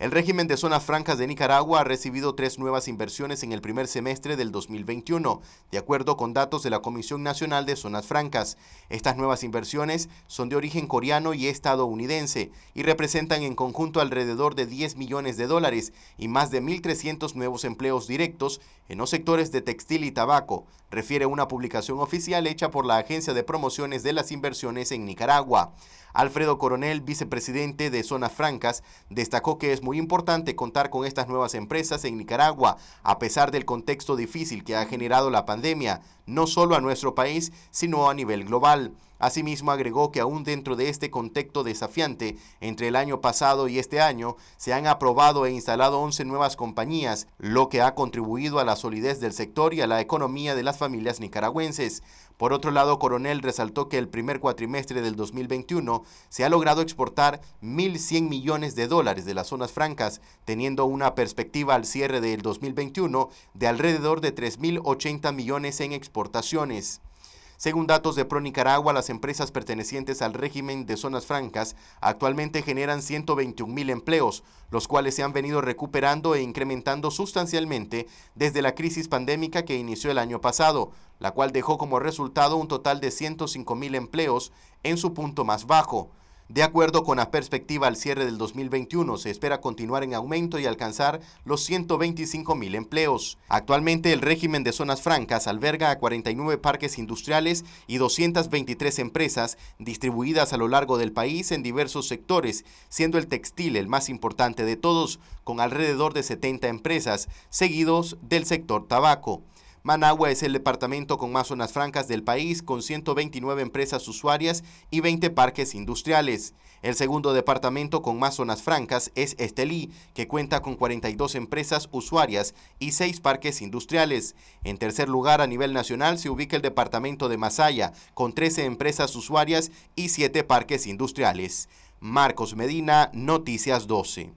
El régimen de zonas francas de Nicaragua ha recibido tres nuevas inversiones en el primer semestre del 2021, de acuerdo con datos de la Comisión Nacional de Zonas Francas. Estas nuevas inversiones son de origen coreano y estadounidense y representan en conjunto alrededor de 10 millones de dólares y más de 1.300 nuevos empleos directos en los sectores de textil y tabaco, refiere una publicación oficial hecha por la Agencia de Promociones de las Inversiones en Nicaragua. Alfredo Coronel, vicepresidente de Zonas Francas, destacó que es muy importante contar con estas nuevas empresas en Nicaragua, a pesar del contexto difícil que ha generado la pandemia, no solo a nuestro país, sino a nivel global. Asimismo, agregó que aún dentro de este contexto desafiante, entre el año pasado y este año, se han aprobado e instalado 11 nuevas compañías, lo que ha contribuido a la solidez del sector y a la economía de las familias nicaragüenses. Por otro lado, Coronel resaltó que el primer cuatrimestre del 2021 se ha logrado exportar 1.100 millones de dólares de las zonas francas, teniendo una perspectiva al cierre del 2021 de alrededor de 3.080 millones en exportaciones. Según datos de Pro Nicaragua, las empresas pertenecientes al régimen de zonas francas actualmente generan 121 mil empleos, los cuales se han venido recuperando e incrementando sustancialmente desde la crisis pandémica que inició el año pasado, la cual dejó como resultado un total de 105 mil empleos en su punto más bajo. De acuerdo con la perspectiva al cierre del 2021, se espera continuar en aumento y alcanzar los 125 mil empleos. Actualmente, el régimen de zonas francas alberga a 49 parques industriales y 223 empresas distribuidas a lo largo del país en diversos sectores, siendo el textil el más importante de todos, con alrededor de 70 empresas, seguidos del sector tabaco. Managua es el departamento con más zonas francas del país, con 129 empresas usuarias y 20 parques industriales. El segundo departamento con más zonas francas es Estelí, que cuenta con 42 empresas usuarias y 6 parques industriales. En tercer lugar, a nivel nacional, se ubica el departamento de Masaya, con 13 empresas usuarias y 7 parques industriales. Marcos Medina, Noticias 12.